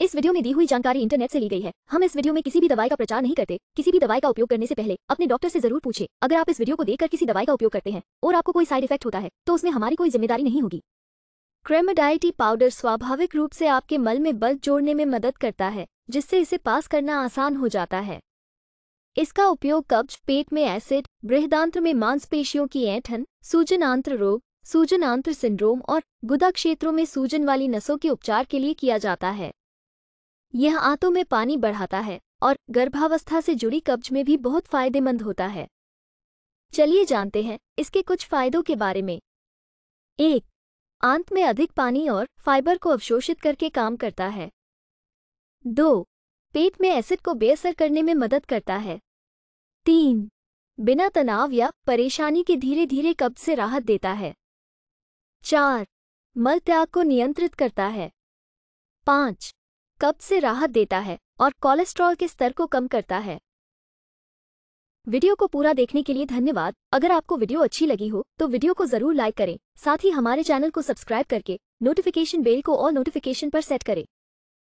इस वीडियो में दी हुई जानकारी इंटरनेट से ली गई है हम इस वीडियो में किसी भी दवाई का प्रचार नहीं करते किसी भी दवाई का उपयोग करने से पहले अपने डॉक्टर से जरूर पूछे अगर आप इस वीडियो को देखकर किसी दवाई का उपयोग करते हैं और आपको कोई साइड इफेक्ट होता है तो उसमें हमारी कोई जिम्मेदारी नहीं होगी क्रेमडाइटी पाउडर स्वाभाविक रूप से आपके मल में बल जोड़ने में मदद करता है जिससे इसे पास करना आसान हो जाता है इसका उपयोग कब्ज पेट में एसिड बृहदांत्र में मांसपेशियों की ऐठन सूजन आंत्र रोग सूजन आंत्र सिंड्रोम और गुदा क्षेत्रों में सूजन वाली नसों के उपचार के लिए किया जाता है यह आंतों में पानी बढ़ाता है और गर्भावस्था से जुड़ी कब्ज में भी बहुत फायदेमंद होता है चलिए जानते हैं इसके कुछ फायदों के बारे में एक आंत में अधिक पानी और फाइबर को अवशोषित करके काम करता है दो पेट में एसिड को बेअसर करने में मदद करता है तीन बिना तनाव या परेशानी के धीरे धीरे कब्ज से राहत देता है चार मल त्याग को नियंत्रित करता है पाँच कब्ज से राहत देता है और कोलेस्ट्रॉल के स्तर को कम करता है वीडियो को पूरा देखने के लिए धन्यवाद अगर आपको वीडियो अच्छी लगी हो तो वीडियो को जरूर लाइक करें साथ ही हमारे चैनल को सब्सक्राइब करके नोटिफिकेशन बेल को और नोटिफिकेशन पर सेट करें